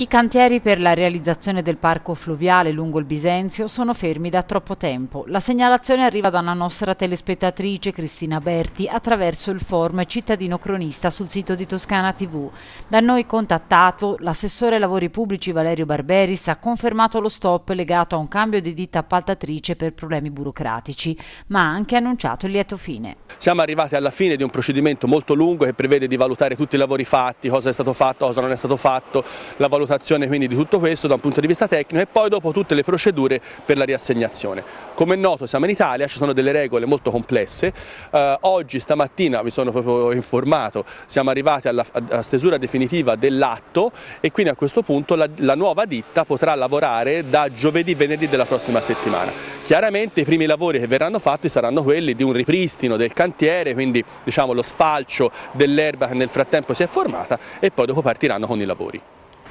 I cantieri per la realizzazione del parco fluviale lungo il Bisenzio sono fermi da troppo tempo. La segnalazione arriva da una nostra telespettatrice Cristina Berti attraverso il forum cittadino cronista sul sito di Toscana TV. Da noi contattato, l'assessore lavori pubblici Valerio Barberis ha confermato lo stop legato a un cambio di ditta appaltatrice per problemi burocratici, ma ha anche annunciato il lieto fine. Siamo arrivati alla fine di un procedimento molto lungo che prevede di valutare tutti i lavori fatti, cosa è stato fatto, cosa non è stato fatto, la valutazione valutazione quindi di tutto questo da un punto di vista tecnico e poi dopo tutte le procedure per la riassegnazione. Come è noto siamo in Italia, ci sono delle regole molto complesse, eh, oggi stamattina mi sono proprio informato, siamo arrivati alla, stesura definitiva dell'atto e quindi a questo punto la, la nuova ditta potrà lavorare da giovedì venerdì della prossima settimana. Chiaramente i primi lavori che verranno fatti saranno quelli di un ripristino del cantiere, quindi diciamo, lo sfalcio dell'erba che nel frattempo si è formata e poi dopo partiranno con i lavori.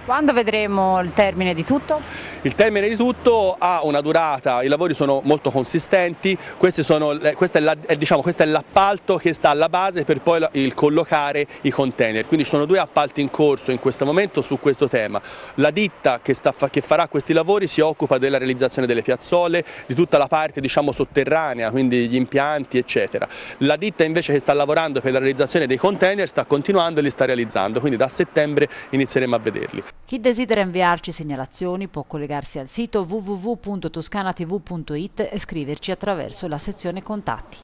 Quando vedremo il termine di tutto? Il termine di tutto ha una durata, i lavori sono molto consistenti, sono, eh, questo è eh, diciamo, l'appalto che sta alla base per poi il collocare i container, quindi ci sono due appalti in corso in questo momento su questo tema. La ditta che, sta, che farà questi lavori si occupa della realizzazione delle piazzole, di tutta la parte diciamo, sotterranea, quindi gli impianti eccetera. La ditta invece che sta lavorando per la realizzazione dei container sta continuando e li sta realizzando, quindi da settembre inizieremo a vederli. Chi desidera inviarci segnalazioni può collegarsi al sito www.toscanatv.it e scriverci attraverso la sezione contatti.